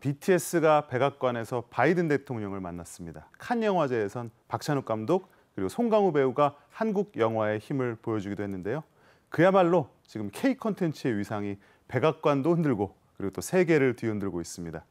BTS가 백악관에서 바이든 대통령을 만났습니다. 칸 영화제에선 박찬욱 감독 그리고 송강호 배우가 한국 영화의 힘을 보여주기도 했는데요. 그야말로 지금 K 컨텐츠의 위상이 백악관도 흔들고 그리고 또 세계를 뒤흔들고 있습니다.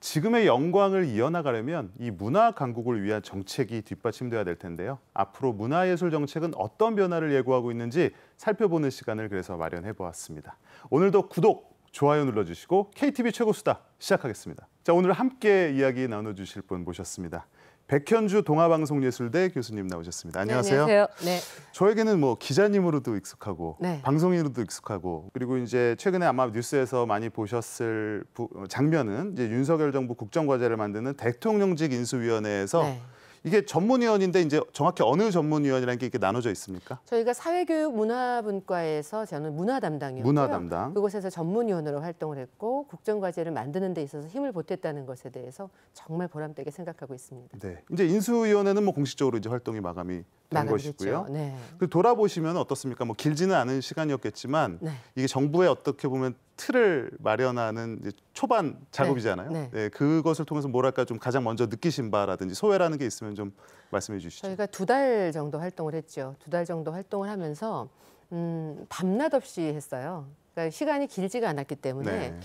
지금의 영광을 이어나가려면 이 문화 강국을 위한 정책이 뒷받침돼야 될 텐데요. 앞으로 문화예술 정책은 어떤 변화를 예고하고 있는지 살펴보는 시간을 그래서 마련해 보았습니다. 오늘도 구독, 좋아요 눌러주시고 KTV 최고수다 시작하겠습니다. 자 오늘 함께 이야기 나눠주실 분 모셨습니다. 백현주 동아방송예술대 교수님 나오셨습니다. 네, 안녕하세요. 네, 안녕하세요. 네. 저에게는 뭐 기자님으로도 익숙하고 네. 방송인으로도 익숙하고 그리고 이제 최근에 아마 뉴스에서 많이 보셨을 부, 장면은 이제 윤석열 정부 국정과제를 만드는 대통령직 인수위원회에서 네. 이게 전문위원인데 이제 정확히 어느 전문위원이라는 게 이렇게 나눠져 있습니까? 저희가 사회교육 문화분과에서 저는 문화 담당이었고요. 문화 담당. 그곳에서 전문위원으로 활동을 했고 국정과제를 만드는 데 있어서 힘을 보탰다는 것에 대해서 정말 보람되게 생각하고 있습니다. 네. 이제 인수위원회는 뭐 공식적으로 이제 활동이 마감이 된 것이고요. 네. 돌아보시면 어떻습니까? 뭐 길지는 않은 시간이었겠지만 네. 이게 정부의 어떻게 보면 틀을 마련하는 이제 초반 작업이잖아요. 네, 네. 네, 그것을 통해서 뭐랄까 좀 가장 먼저 느끼신 바라든지 소외라는 게 있으면 좀 말씀해 주시죠. 저희가 두 달 정도 활동을 했죠. 두 달 정도 활동을 하면서 음, 밤낮 없이 했어요. 그러니까 시간이 길지가 않았기 때문에 네.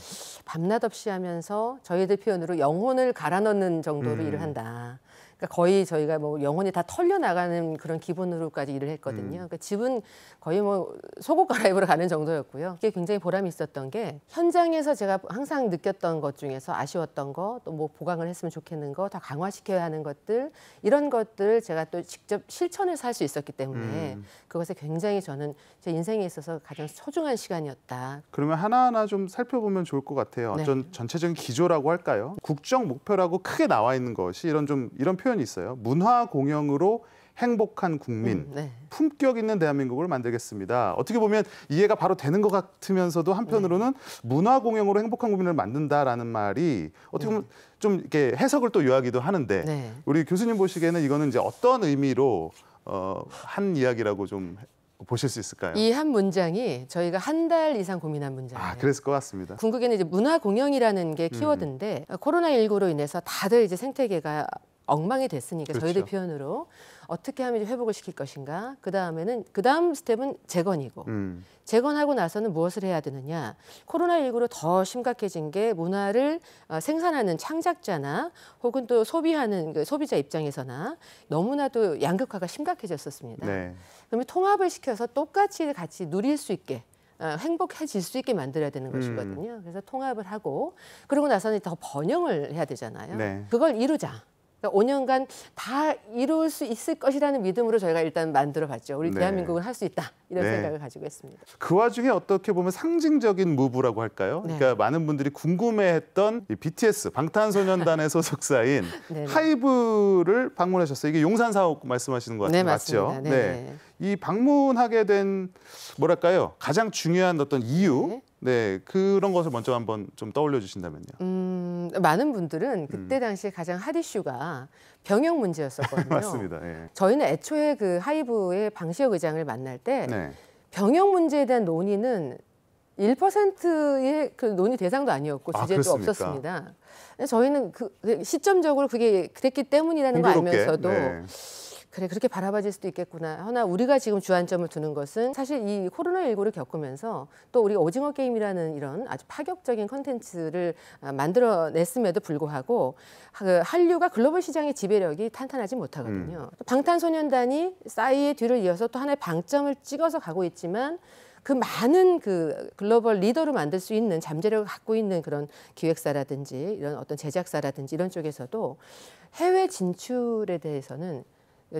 밤낮 없이 하면서 저희들 표현으로 영혼을 갈아 넣는 정도로 음. 일을 한다. 그러니까 거의 저희가 뭐 영혼이 다 털려 나가는 그런 기분으로까지 일을 했거든요. 음. 그러니까 집은 거의 뭐 속옷 갈아입으러 가는 정도였고요. 그게 굉장히 보람이 있었던 게 현장에서 제가 항상 느꼈던 것 중에서 아쉬웠던 거 또 뭐 보강을 했으면 좋겠는 거 다 강화시켜야 하는 것들 이런 것들 제가 또 직접 실천을 살 수 있었기 때문에 음. 그것에 굉장히 저는 제 인생에 있어서 가장 소중한 시간이었다. 그러면 하나하나 좀 살펴보면 좋을 것 같아요. 네. 전 전체적인 기조라고 할까요? 국정 목표라고 크게 나와 있는 것이 이런 좀 이런 표현이 있어요. 문화 공영으로 행복한 국민, 음, 네. 품격 있는 대한민국을 만들겠습니다. 어떻게 보면 이해가 바로 되는 것 같으면서도 한편으로는 네. 문화 공영으로 행복한 국민을 만든다라는 말이 어떻게 보면 네. 좀 이렇게 해석을 또 요하기도 하는데 네. 우리 교수님 보시기에는 이거는 이제 어떤 의미로 어, 한 이야기라고 좀 보실 수 있을까요? 이 한 문장이 저희가 한 달 이상 고민한 문장이에요. 아, 그랬을 것 같습니다. 궁극에는 이제 문화 공영이라는 게 음. 키워드인데 음. 코로나 19로 인해서 다들 이제 생태계가 엉망이 됐으니까 그렇죠. 저희들 표현으로 어떻게 하면 회복을 시킬 것인가 그 다음에는 그 다음 스텝은 재건이고 음. 재건하고 나서는 무엇을 해야 되느냐 코로나19로 더 심각해진 게 문화를 어, 생산하는 창작자나 혹은 또 소비하는 그 소비자 입장에서나 너무나도 양극화가 심각해졌었습니다. 네. 그러면 통합을 시켜서 똑같이 같이 누릴 수 있게 어, 행복해질 수 있게 만들어야 되는 음. 것이거든요. 그래서 통합을 하고 그러고 나서는 더 번영을 해야 되잖아요. 네. 그걸 이루자. 그러니까 5년간 다 이룰 수 있을 것이라는 믿음으로 저희가 일단 만들어 봤죠. 우리 네. 대한민국은 할 수 있다. 이런 네. 생각을 가지고 있습니다. 그 와중에 어떻게 보면 상징적인 무브라고 할까요? 네. 그러니까 많은 분들이 궁금해했던 이 BTS 방탄소년단의 소속사인 네, 네. 하이브를 방문하셨어요. 이게 용산 사옥 말씀하시는 것 네, 같아요. 맞죠? 네. 이 방문하게 된 뭐랄까요? 가장 중요한 어떤 이유 네, 그런 것을 먼저 한번 좀 떠올려 주신다면요. 음, 많은 분들은 그때 음. 당시에 가장 핫 이슈가 병역 문제였었거든요. 맞습니다. 예. 저희는 애초에 그 하이브의 방시혁 의장을 만날 때 네. 병역 문제에 대한 논의는 1%의 그 논의 대상도 아니었고 아, 주제도 아, 없었습니다. 저희는 그, 그 시점적으로 그게 그랬기 때문이라는 걸 알면서도 네. 그래 그렇게 바라봐질 수도 있겠구나. 허나 우리가 지금 주안점을 두는 것은 사실 이 코로나19를 겪으면서 또 우리 오징어 게임이라는 이런 아주 파격적인 컨텐츠를 아, 만들어냈음에도 불구하고 그 한류가 글로벌 시장의 지배력이 탄탄하지 못하거든요. 음. 방탄소년단이 싸이의 뒤를 이어서 또 하나의 방점을 찍어서 가고 있지만 그 많은 그 글로벌 리더로 만들 수 있는 잠재력을 갖고 있는 그런 기획사라든지 이런 어떤 제작사라든지 이런 쪽에서도 해외 진출에 대해서는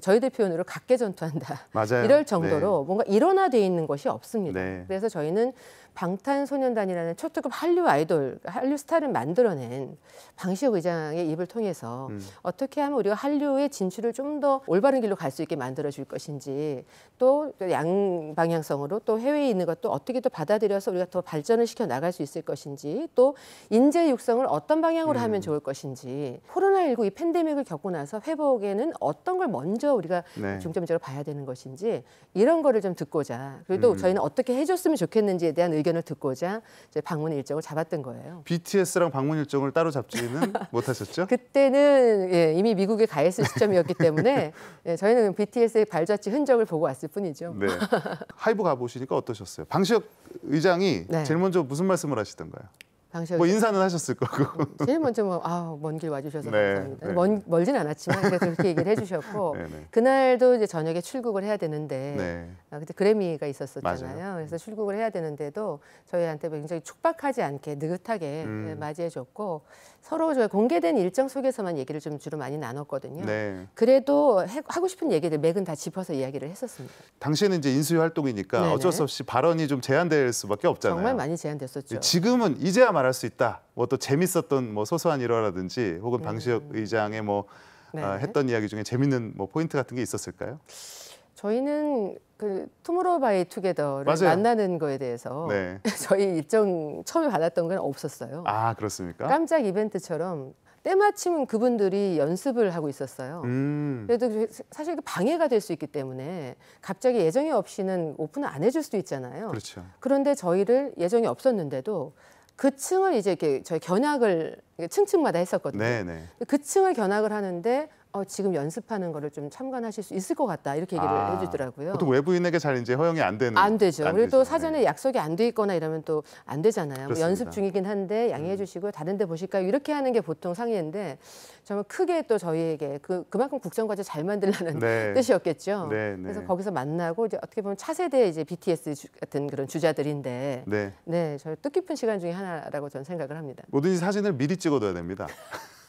저희들 표현으로 각계 전투한다. 맞아요. 이럴 정도로 네. 뭔가 일원화돼 있는 것이 없습니다. 네. 그래서 저희는 방탄소년단이라는 초특급 한류 아이돌, 한류 스타를 만들어낸 방시혁 의장의 입을 통해서 음. 어떻게 하면 우리가 한류의 진출을 좀 더 올바른 길로 갈 수 있게 만들어줄 것인지 또 양방향성으로 또 해외에 있는 것도 어떻게 또 받아들여서 우리가 더 발전을 시켜 나갈 수 있을 것인지 또 인재 육성을 어떤 방향으로 음. 하면 좋을 것인지 코로나19 이 팬데믹을 겪고 나서 회복에는 어떤 걸 먼저 우리가 네. 중점적으로 봐야 되는 것인지 이런 거를 좀 듣고자 그리고 또 음. 저희는 어떻게 해줬으면 좋겠는지에 대한 의견 의견을 듣고자 방문 일정을 잡았던 거예요. BTS랑 방문 일정을 따로 잡지는 못하셨죠? 그때는 예, 이미 미국에 가 있을 시점이었기 때문에 예, 저희는 BTS의 발자취 흔적을 보고 왔을 뿐이죠. 네. 하이브 가보시니까 어떠셨어요? 방시혁 의장이 네. 제일 먼저 무슨 말씀을 하시던가요? 방시혁 뭐 인사는 하셨을 거고. 어, 제일 먼저 뭐아먼 길 와주셔서 네, 감사합니다. 네. 먼 멀진 않았지만 그렇게 래그 얘기를 해주셨고 네, 네, 그날도 이제 저녁에 출국을 해야 되는데 네. 아, 그때 그래미가 있었었잖아요. 맞아요. 그래서 음. 출국을 해야 되는데도 저희한테 굉장히 촉박하지 않게 느긋하게 음. 네, 맞이해줬고 서로 저 공개된 일정 속에서만 얘기를 좀 주로 많이 나눴거든요. 네. 그래도 해, 하고 싶은 얘기들 맥은 다 짚어서 이야기를 했었습니다. 당시에는 이제 인수위 활동이니까 네네. 어쩔 수 없이 발언이 좀 제한될 수밖에 없잖아요. 정말 많이 제한됐었죠. 지금은 이제야 말할 수 있다. 뭐 또 재밌었던 뭐 소소한 일화라든지 혹은 음. 방시혁 의장의 뭐 어, 했던 이야기 중에 재밌는 뭐 포인트 같은 게 있었을까요? 저희는 그 투모로우바이투게더를 만나는 거에 대해서 네. 저희 일정 처음에 받았던 건 없었어요. 아 그렇습니까? 깜짝 이벤트처럼 때마침 그분들이 연습을 하고 있었어요. 음. 그래도 그 사실 그 방해가 될 수 있기 때문에 갑자기 예정이 없이는 오픈을 안 해줄 수도 있잖아요. 그렇죠. 그런데 저희를 예정이 없었는데도 그 층을 이제 이렇게 저희 견학을 층층마다 했었거든요. 네네. 네. 그 층을 견학을 하는데 어, 지금 연습하는 거를 좀 참관하실 수 있을 것 같다 이렇게 얘기를 아, 해주더라고요. 보 외부인에게 잘 이제 허용이 안 되는. 안 되죠. 그리고 또 사전에 네. 약속이 안 돼 있거나 이러면 또 안 되잖아요. 뭐 연습 중이긴 한데 양해해 음. 주시고 음. 다른 데 보실까요? 이렇게 하는 게 보통 상의인데 정말 크게 또 저희에게 그, 그만큼 국정과제 잘 만들라는 네. 뜻이었겠죠. 네, 그래서 네. 거기서 만나고 이제 어떻게 보면 차세대 이제 BTS 주, 같은 그런 주자들인데 네, 네 저희 뜻깊은 시간 중에 하나라고 저는 생각을 합니다. 뭐든지 사진을 미리 찍어둬야 됩니다.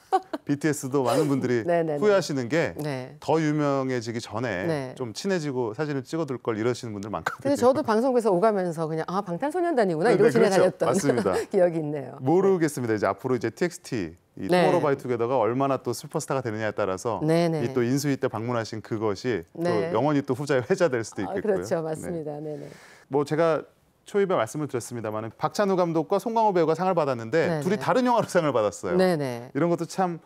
BTS도 많은 분들이 후회하시는 게더 네. 유명해지기 전에 네. 좀 친해지고 사진을 찍어둘 걸 이러시는 분들 많거든요. 근데 저도 방송국에서 오가면서 그냥 아 방탄소년단이구나 네네, 이러고 네, 그렇죠. 지나다녔던 기억이 있네요. 네. 모르겠습니다. 이제 앞으로 이제 TXT 이 네. 투모로우 바이 투게더가 얼마나 또 슈퍼스타가 되느냐에 따라서 이 또 인수위 때 방문하신 그것이 네. 또 영원히 또 후자의 회자될 수도 아, 있겠고요. 아, 그렇죠. 맞습니다. 네. 네. 뭐 제가 초입에 말씀을 드렸습니다만 박찬호 감독과 송강호 배우가 상을 받았는데 네네. 둘이 다른 영화로 상을 받았어요. 네네. 이런 것도 참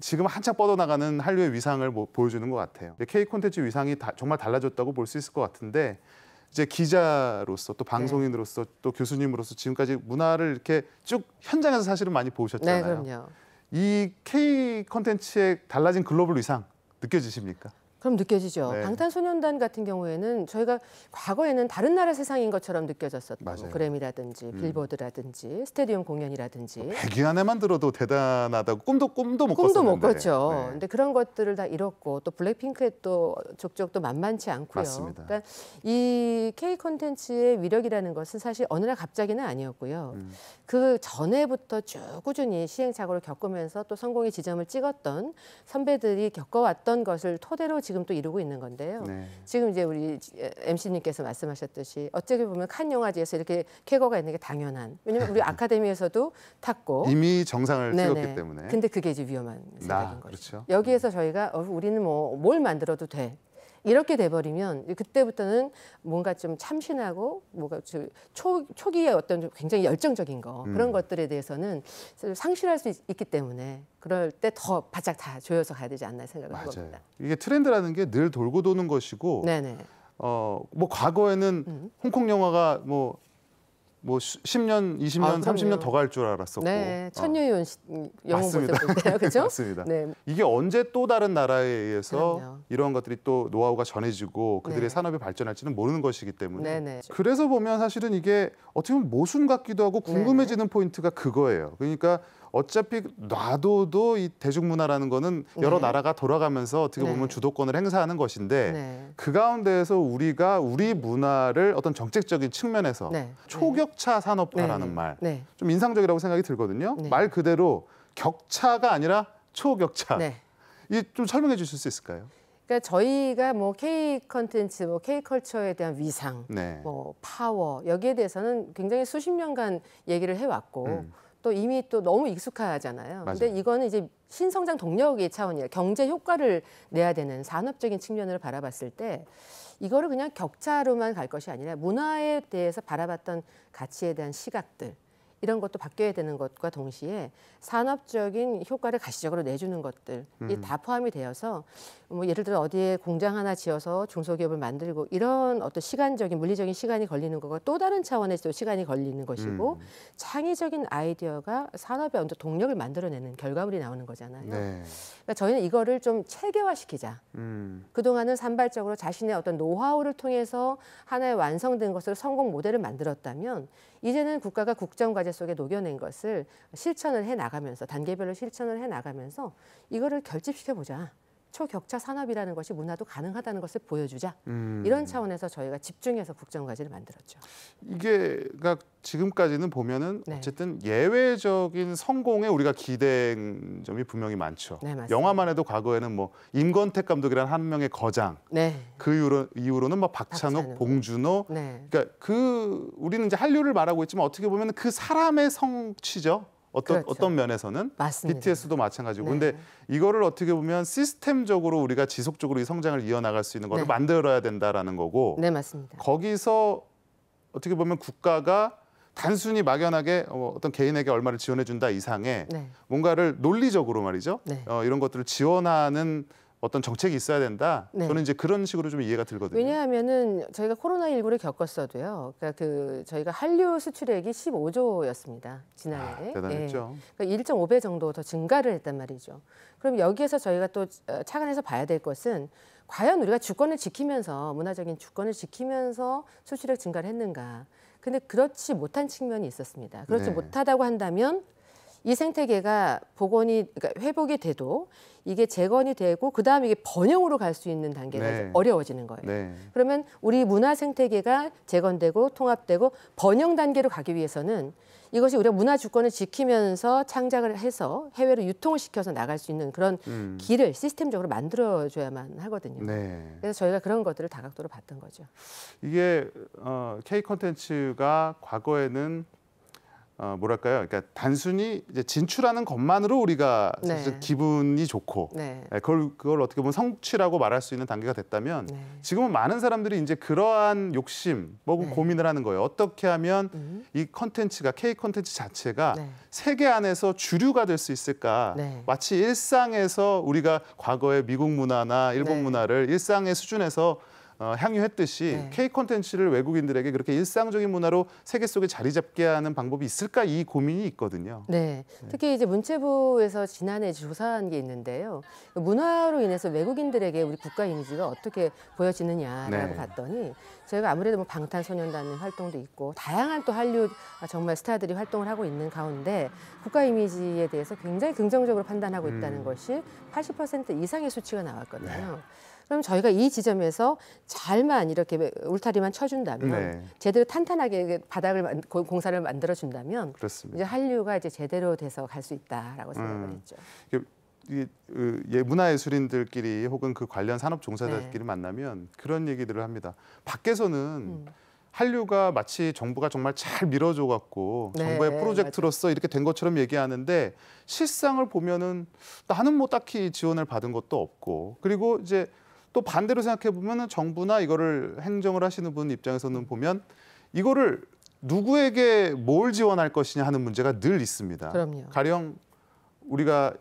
지금 한참 뻗어나가는 한류의 위상을 뭐 보여주는 것 같아요. K 콘텐츠 위상이 다, 정말 달라졌다고 볼 수 있을 것 같은데 이제 기자로서 또 방송인으로서 네. 또 교수님으로서 지금까지 문화를 이렇게 쭉 현장에서 사실은 많이 보셨잖아요. 네, 그럼요. 이 K 콘텐츠의 달라진 글로벌 위상 느껴지십니까? 그럼 느껴지죠. 네. 방탄소년단 같은 경우에는 저희가 과거에는 다른 나라 세상인 것처럼 느껴졌었고 그램이라든지 음. 빌보드라든지 음. 스테디움 공연이라든지 뭐 백일 안에만 들어도 대단하다고 꿈도 꿈도 못 꿈도 꿨었는데. 못 꿨죠. 네. 근데 그런 것들을 다 잃었고 또 블랙핑크의 또 족적도 만만치 않고요. 맞습니다. 그러니까 이 K 콘텐츠의 위력이라는 것은 사실 어느 날 갑자기는 아니었고요. 음. 그 전에부터 쭉 꾸준히 시행착오를 겪으면서 또 성공의 지점을 찍었던 선배들이 겪어왔던 것을 토대로 지금 지금 또 이루고 있는 건데요. 네. 지금 이제 우리 MC님께서 말씀하셨듯이 어떻게 보면 칸 영화제에서 이렇게 쾌거가 있는 게 당연한. 왜냐면 우리 아카데미에서도 탔고 이미 정상을 네 세웠기 때문에. 근데 그게 이제 위험한 생각인 아, 거죠. 그렇죠. 여기에서 음. 저희가 어, 우리는 뭐 뭘 만들어도 돼. 이렇게 돼버리면 그때부터는 뭔가 좀 참신하고 뭔가 초, 초기에 어떤 굉장히 열정적인 거 음. 그런 것들에 대해서는 상실할 수 있, 기 때문에 그럴 때 더 바짝 다 조여서 가야 되지 않나 생각을 맞아요. 합니다. 이게 트렌드라는 게 늘 돌고 도는 것이고 네네. 어, 뭐 과거에는 음. 홍콩 영화가 뭐뭐 10년, 20년, 아, 30년 더 갈 줄 알았었고. 네, 어. 천유윤 음, 영웅 맞습니다. 요 그렇죠? 맞습니다. 네. 이게 언제 또 다른 나라에 의해서 그럼요. 이러한 것들이 또 노하우가 전해지고 그들의 네. 산업이 발전할지는 모르는 것이기 때문에. 네네. 네. 그래서 보면 사실은 이게 어떻게 보면 모순 같기도 하고 네. 궁금해지는 네네. 포인트가 그거예요. 그러니까 어차피 놔둬도 이 대중문화라는 거는 여러 네. 나라가 돌아가면서 어떻게 네. 보면 네. 주도권을 행사하는 것인데 네. 그 가운데에서 우리가 우리 문화를 어떤 정책적인 측면에서 네. 초격차 산업화라는 네. 말좀 인상적이라고 생각이 들거든요. 말 그대로 격차가 아니라 초격차. 이 좀 설명해 주실 수 있을까요? 그러니까 저희가 뭐 K 컨텐츠, 뭐 K 컬처에 대한 위상, 네. 뭐 파워 여기에 대해서는 굉장히 수십 년간 얘기를 해왔고 음. 또 이미 또 너무 익숙하잖아요. 맞아요. 근데 이거는 이제 신성장 동력의 차원이에요. 경제 효과를 내야 되는 산업적인 측면으로 바라봤을 때 이거를 그냥 격차로만 갈 것이 아니라 문화에 대해서 바라봤던 가치에 대한 시각들 이런 것도 바뀌어야 되는 것과 동시에 산업적인 효과를 가시적으로 내주는 것들이 음. 다 포함이 되어서 뭐 예를 들어 어디에 공장 하나 지어서 중소기업을 만들고 이런 어떤 시간적인 물리적인 시간이 걸리는 거가 또 다른 차원의 또 시간이 걸리는 것이고 음. 창의적인 아이디어가 산업의 어떤 동력을 만들어내는 결과물이 나오는 거잖아요. 네. 그러니까 저희는 이거를 좀 체계화시키자. 음. 그동안은 산발적으로 자신의 어떤 노하우를 통해서 하나의 완성된 것으로 성공 모델을 만들었다면 이제는 국가가 국정 과제 속에 녹여낸 것을 실천을 해 나가면서 단계별로 실천을 해 나가면서 이거를 결집시켜 보자. 초격차 산업이라는 것이 문화도 가능하다는 것을 보여주자 음. 이런 차원에서 저희가 집중해서 국정과제를 만들었죠. 이게 그러니까 지금까지는 보면은 네. 어쨌든 예외적인 성공에 우리가 기댄 점이 분명히 많죠. 네, 영화만 해도 과거에는 뭐 임건택 감독이란 한 명의 거장. 네. 그 이후로, 이후로는 막 뭐 박찬욱, 봉준호. 네. 그러니까 그 우리는 이제 한류를 말하고 있지만 어떻게 보면 그 사람의 성취죠. 어떤 그렇죠. 어떤 면에서는 맞습니다. BTS도 마찬가지고. 네. 근데 이거를 어떻게 보면 시스템적으로 우리가 지속적으로 이 성장을 이어나갈 수 있는 거를 네. 만들어야 된다라는 거고. 네, 맞습니다. 거기서 어떻게 보면 국가가 단순히 막연하게 어, 어떤 개인에게 얼마를 지원해 준다 이상의 네. 뭔가를 논리적으로 말이죠. 네. 어, 이런 것들을 지원하는 어떤 정책이 있어야 된다. 네. 저는 이제 그런 식으로 좀 이해가 들거든요. 왜냐하면은 저희가 코로나 19를 겪었어도요. 그러니까 그 저희가 한류 수출액이 15조였습니다. 지난해. 아, 대단했죠. 예. 그러니까 1.5배 정도 더 증가를 했단 말이죠. 그럼 여기에서 저희가 또 어, 차관해서 봐야 될 것은 과연 우리가 주권을 지키면서 문화적인 주권을 지키면서 수출액 증가를 했는가. 근데 그렇지 못한 측면이 있었습니다. 그렇지 네. 못하다고 한다면 이 생태계가 복원이 그러니까 회복이 돼도 이게 재건이 되고 그다음에 이게 번영으로 갈 수 있는 단계가 네. 어려워지는 거예요. 네. 그러면 우리 문화 생태계가 재건되고 통합되고 번영 단계로 가기 위해서는 이것이 우리가 문화 주권을 지키면서 창작을 해서 해외로 유통을 시켜서 나갈 수 있는 그런 음. 길을 시스템적으로 만들어줘야만 하거든요. 네. 그래서 저희가 그런 것들을 다각도로 봤던 거죠. 이게 어, K 컨텐츠가 과거에는 어, 뭐랄까요? 그러니까 단순히 이제 진출하는 것만으로 우리가 네. 사실 기분이 좋고 네. 예, 그걸 그걸 어떻게 보면 성취라고 말할 수 있는 단계가 됐다면 네. 지금은 많은 사람들이 이제 그러한 욕심 뭐고 네. 고민을 하는 거예요. 어떻게 하면 음. 이 컨텐츠가 K 컨텐츠 자체가 네. 세계 안에서 주류가 될 수 있을까? 네. 마치 일상에서 우리가 과거의 미국 문화나 일본 문화를 일상의 수준에서 어, 향유했듯이 네. K 콘텐츠를 외국인들에게 그렇게 일상적인 문화로 세계 속에 자리 잡게 하는 방법이 있을까 이 고민이 있거든요. 네. 네. 특히 이제 문체부에서 지난해 조사한 게 있는데요. 문화로 인해서 외국인들에게 우리 국가 이미지가 어떻게 보여지느냐라고 네. 봤더니 저희가 아무래도 뭐 방탄소년단 활동도 있고 다양한 또 한류 아, 정말 스타들이 활동을 하고 있는 가운데 국가 이미지에 대해서 굉장히 긍정적으로 판단하고 있다는 음. 것이 80% 이상의 수치가 나왔거든요. 네. 그럼 저희가 이 지점에서 잘만 이렇게 울타리만 쳐준다면 네. 제대로 탄탄하게 바닥을 공사를 만들어준다면 이제 한류가 이제 제대로 돼서 갈 수 있다라고 음. 생각을 음. 했죠. 그 예, 문화예술인들끼리 혹은 그 관련 산업 종사자들끼리 네. 만나면 그런 얘기들을 합니다. 밖에서는 음. 한류가 마치 정부가 정말 잘 밀어줘 갖고 네, 정부의 네, 프로젝트로서 이렇게 된 것처럼 얘기하는데 실상을 보면은 나는 뭐 딱히 지원을 받은 것도 없고 그리고 이제 또 반대로 생각해 보면 정부나 이거를 행정을 하시는 분 입장에서는 보면 이거를 누구에게 뭘 지원할 것이냐 하는 문제가 늘 있습니다. 그럼요. 가령 우리가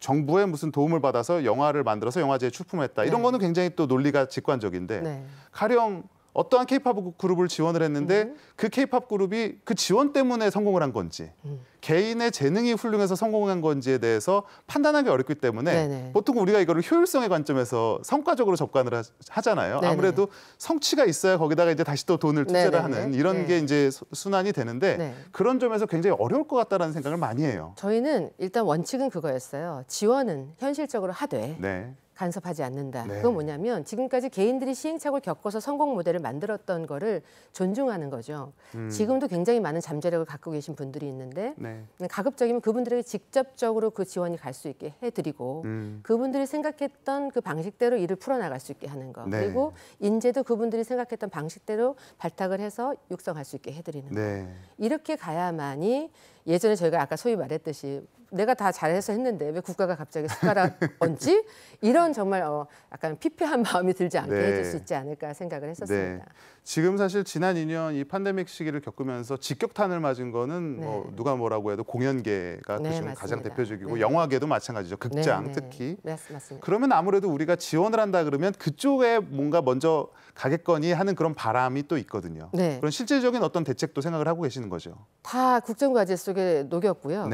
정부의 무슨 도움을 받아서 영화를 만들어서 영화제에 출품했다. 이런 네. 거는 굉장히 또 논리가 직관적인데 네. 가령 어떠한 케이팝 그룹을 지원을 했는데 음. 그 케이팝 그룹이 그 지원 때문에 성공을 한 건지 음. 개인의 재능이 훌륭해서 성공한 건지에 대해서 판단하기 어렵기 때문에 네네. 보통 우리가 이거를 효율성의 관점에서 성과적으로 접근을 하, 잖아요 아무래도 성취가 있어야 거기다가 이제 다시 또 돈을 투자를 네네. 하는 이런 네네. 게 이제 순환이 되는데 네. 그런 점에서 굉장히 어려울 것 같다라는 생각을 많이 해요. 저희는 일단 원칙은 그거였어요. 지원은 현실적으로 하되 네. 간섭하지 않는다. 네. 그건 뭐냐면 지금까지 개인들이 시행착오를 겪어서 성공 모델을 만들었던 거를 존중하는 거죠. 음. 지금도 굉장히 많은 잠재력을 갖고 계신 분들이 있는데 네. 가급적이면 그분들에게 직접적으로 그 지원이 갈 수 있게 해드리고 음. 그분들이 생각했던 그 방식대로 일을 풀어나갈 수 있게 하는 거. 네. 그리고 인재도 그분들이 생각했던 방식대로 발탁을 해서 육성할 수 있게 해드리는 네. 거. 이렇게 가야만이 예전에 저희가 아까 소위 말했듯이 내가 다 잘해서 했는데 왜 국가가 갑자기 숟가락 얹지? 이런 정말 어 약간 피폐한 마음이 들지 않게 네. 해줄 수 있지 않을까 생각을 했었습니다. 네. 지금 사실 지난 2년 이 팬데믹 시기를 겪으면서 직격탄을 맞은 거는 뭐 네. 뭐 누가 뭐라고 해도 공연계가 네, 그 가장 대표적이고 네. 영화계도 마찬가지죠. 극장 네, 네. 특히. 네, 맞습니다. 그러면 아무래도 우리가 지원을 한다 그러면 그쪽에 뭔가 먼저 가겠거니 하는 그런 바람이 또 있거든요. 그런 실질적인 어떤 대책도 생각을 하고 계시는 거죠. 다 국정과제 속에 녹였고요.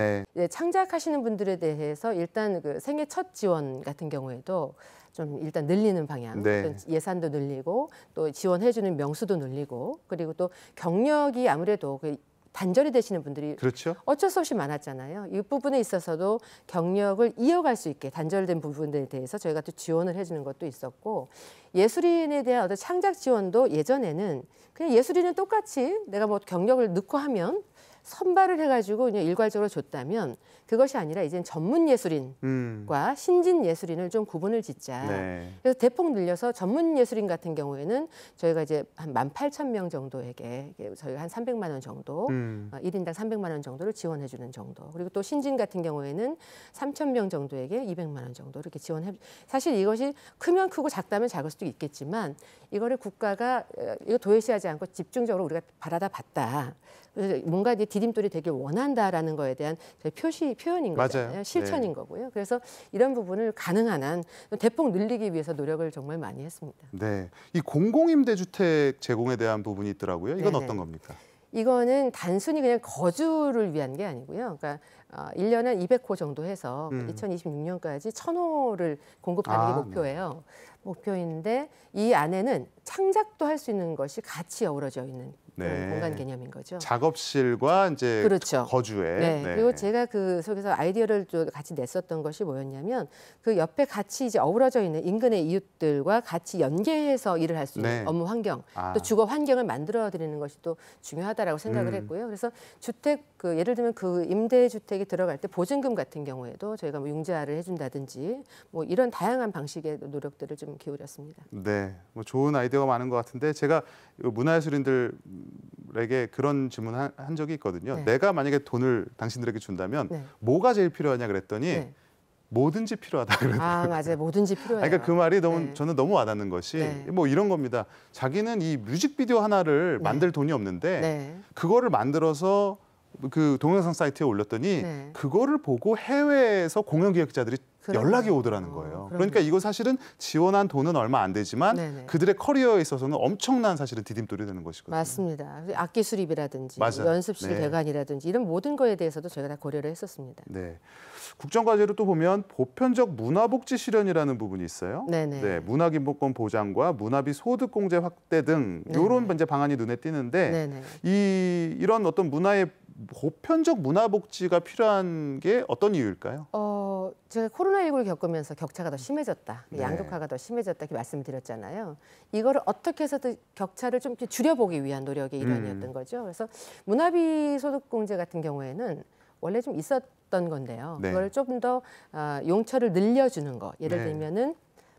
창작하시는 분들에 대해서 일단 그 생애 첫 지원 같은 경우에도 좀 일단 늘리는 방향, 네. 예산도 늘리고 또 지원해주는 명수도 늘리고 그리고 또 경력이 아무래도 그 단절이 되시는 분들이 그렇죠. 어쩔 수 없이 많았잖아요. 이 부분에 있어서도 경력을 이어갈 수 있게 단절된 부분들에 대해서 저희가 또 지원을 해주는 것도 있었고 예술인에 대한 어떤 창작 지원도 예전에는 그냥 예술인은 똑같이 내가 뭐 경력을 넣고 하면 선발을 해가지고 그냥 일괄적으로 줬다면 그것이 아니라 이젠 전문 음. 예술인과 음. 신진 예술인을 좀 구분을 짓자. 네. 그래서 대폭 늘려서 전문 예술인 같은 경우에는 저희가 이제 한 18,000명 정도에게 저희가 한 300만 원 정도, 음. 1인당 어, 300만 원 정도를 지원해 주는 정도. 그리고 또 신진 같은 경우에는 3,000명 정도에게 200만 원 정도 이렇게 지원해 사실 이것이 크면 크고 작다면 작을 수도 있겠지만 이거를 국가가 어, 이거 도외시하지 않고 집중적으로 우리가 바라다 봤다. 뭔가 이제 디딤돌이 되게 원한다라는 거에 대한 표시 표현인 거잖요 맞아요. 예, 실천인 네. 거고요. 그래서 이런 부분을 가능한 한 대폭 늘리기 위해서 노력을 정말 많이 했습니다. 네, 이 공공임대주택 제공에 대한 부분이 있더라고요. 이건 네네. 어떤 겁니까? 이거는 단순히 그냥 거주를 위한 게 아니고요. 그러니까 1년에 어, 200호 정도 해서 음. 2026년까지 1000호를 공급하는 아, 게 네. 목표예요. 네. 목표인데 이 안에는 창작도 할 수 있는 것이 같이 어우러져 있는 네. 공간 개념인 거죠. 작업실과 이제 그렇죠. 거주에. 네. 네. 그리고 제가 그 속에서 아이디어를 같이 냈었던 것이 뭐였냐면 그 옆에 같이 이제 어우러져 있는 인근의 이웃들과 같이 연계해서 일을 할 수 있는 네. 업무 환경 아. 또 주거 환경을 만들어 드리는 것이 또 중요하다라고 생각을 음. 했고요. 그래서 주택 그 예를 들면 그 임대 주택이 들어갈 때 보증금 같은 경우에도 저희가 뭐 융자를 해준다든지 뭐 이런 다양한 방식의 노력들을 좀 기울였습니다. 네, 뭐 좋은 아이디어가 많은 것 같은데 제가 문화예술인들 사람에게 그런 질문 한, 한 적이 있거든요. 네. 내가 만약에 돈을 당신들에게 준다면 네. 뭐가 제일 필요하냐 그랬더니 네. 뭐든지 필요하다 그러더라고요. 아 맞아요, 뭐든지 필요해요. 그러니까 그 말이 너무 네. 저는 너무 와닿는 것이 네. 뭐 이런 겁니다. 자기는 이 뮤직비디오 하나를 네. 만들 돈이 없는데 그거를 만들어서 그 동영상 사이트에 올렸더니 그거를 보고 해외에서 공연 기획자들이 그러 연락이 오더라는 거예요. 어, 그러니까 이거 사실은 지원한 돈은 얼마 안 되지만 네네. 그들의 커리어에 있어서는 엄청난 사실은 디딤돌이 되는 것이거든요. 맞습니다. 악기 수립이라든지 뭐 맞아 연습실 네. 대관이라든지 이런 모든 거에 대해서도 저희가 다 고려를 했었습니다. 네. 국정과제로 또 보면 보편적 문화복지 실현이라는 부분이 있어요. 네네. 네, 문화기본권 보장과 문화비 소득 공제 확대 등 이런 네네. 방안이 눈에 띄는데 이 이런 어떤 문화의 보편적 문화복지가 필요한 게 어떤 이유일까요? 어, 제가 코로나 코로나19를 겪으면서 격차가 더 심해졌다. 그 네. 양극화가 더 심해졌다. 이렇게 말씀드렸잖아요. 이거를 어떻게 해서든 격차를 좀 줄여보기 위한 노력의 음. 일환이었던 음. 거죠. 그래서 문화비 소득공제 같은 경우에는 원래 좀 있었던 건데요. 네. 그걸 좀더 어, 아, 용처를 늘려주는 거. 예를 네. 들면은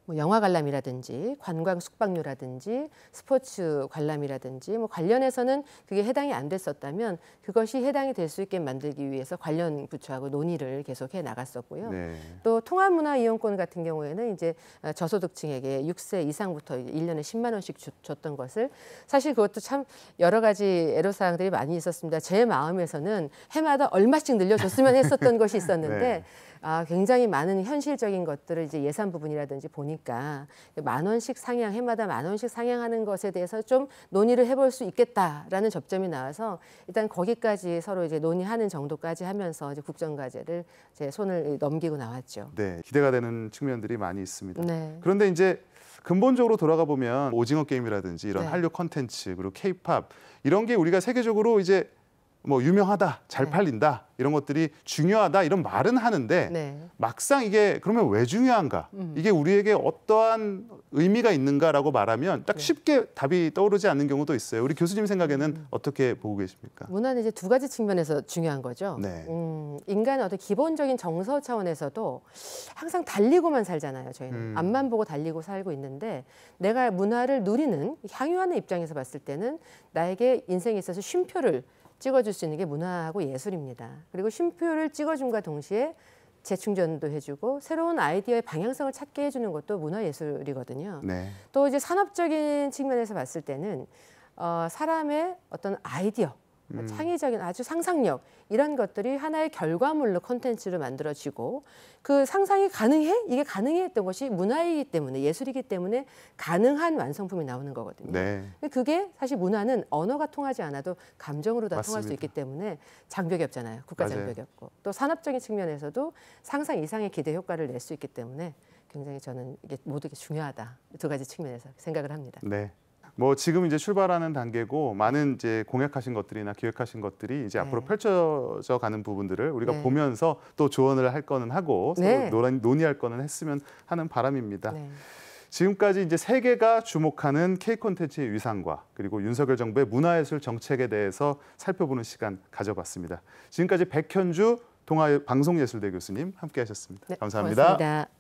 뭐 영화 관람이라든지 관광 숙박료라든지 스포츠 관람이라든지 뭐 관련해서는 그게 해당이 안 됐었다면 그것이 해당이 될 수 있게 만들기 위해서 관련 부처하고 논의를 계속해 나갔었고요. 네. 또 통합문화 이용권 같은 경우에는 이제 저소득층에게 6세 이상부터 1년에 10만 원씩 줬던 것을 사실 그것도 참 여러 가지 애로사항들이 많이 있었습니다. 제 마음에서는 해마다 얼마씩 늘려줬으면 했었던 것이 있었는데 네. 아, 굉장히 많은 현실적인 것들을 이제 예산 부분이라든지 보니까 만 원씩 상향 해마다 만 원씩 상향하는 것에 대해서 좀 논의를 해볼 수 있겠다라는 접점이 나와서 일단 거기까지 서로 이제 논의하는 정도까지 하면서 이제 국정과제를 제 손을 넘기고 나왔죠. 네, 기대가 되는 측면들이 많이 있습니다. 네. 그런데 이제 근본적으로 돌아가 보면 오징어 게임이라든지 이런 네. 한류 컨텐츠 그리고 케이팝 이런 게 우리가 세계적으로 이제 뭐 유명하다, 잘 네. 팔린다 이런 것들이 중요하다 이런 말은 하는데 네. 막상 이게 그러면 왜 중요한가? 음. 이게 우리에게 어떠한 의미가 있는가라고 말하면 딱 네. 쉽게 답이 떠오르지 않는 경우도 있어요. 우리 교수님 생각에는 음. 어떻게 보고 계십니까? 문화는 이제 두 가지 측면에서 중요한 거죠. 네. 음, 인간의 어떤 기본적인 정서 차원에서도 항상 달리고만 살잖아요. 저희는 음. 앞만 보고 달리고 살고 있는데 내가 문화를 누리는 향유하는 입장에서 봤을 때는 나에게 인생에 있어서 쉼표를 찍어줄 수 있는 게 문화하고 예술입니다. 그리고 쉼표를 찍어줌과 동시에 재충전도 해주고 새로운 아이디어의 방향성을 찾게 해주는 것도 문화예술이거든요. 네. 또 이제 산업적인 측면에서 봤을 때는 어, 사람의 어떤 아이디어 음. 창의적인 아주 상상력 이런 것들이 하나의 결과물로 콘텐츠로 만들어지고 그 상상이 가능해 이게 가능 했던 것이 문화이기 때문에 예술이기 때문에 가능한 완성품이 나오는 거거든요. 네. 그게 사실 문화는 언어가 통하지 않아도 감정으로 다 맞습니다. 통할 수 있기 때문에 장벽이 없잖아요. 국가 장벽이 없고 또 산업적인 측면에서도 상상 이상의 기대 효과를 낼 수 있기 때문에 굉장히 저는 이게 모두 중요하다 두 가지 측면에서 생각을 합니다. 네. 뭐 지금 이제 출발하는 단계고 많은 이제 공약하신 것들이나 기획하신 것들이 이제 네. 앞으로 펼쳐져 가는 부분들을 우리가 네. 보면서 또 조언을 할 거는 하고 네. 논, 의할 거는 했으면 하는 바람입니다. 네. 지금까지 이제 세계가 주목하는 K 콘텐츠의 위상과 그리고 윤석열 정부의 문화예술 정책에 대해서 살펴보는 시간 가져봤습니다. 지금까지 백현주 동아방송예술대 교수님 함께하셨습니다. 네, 감사합니다 고맙습니다.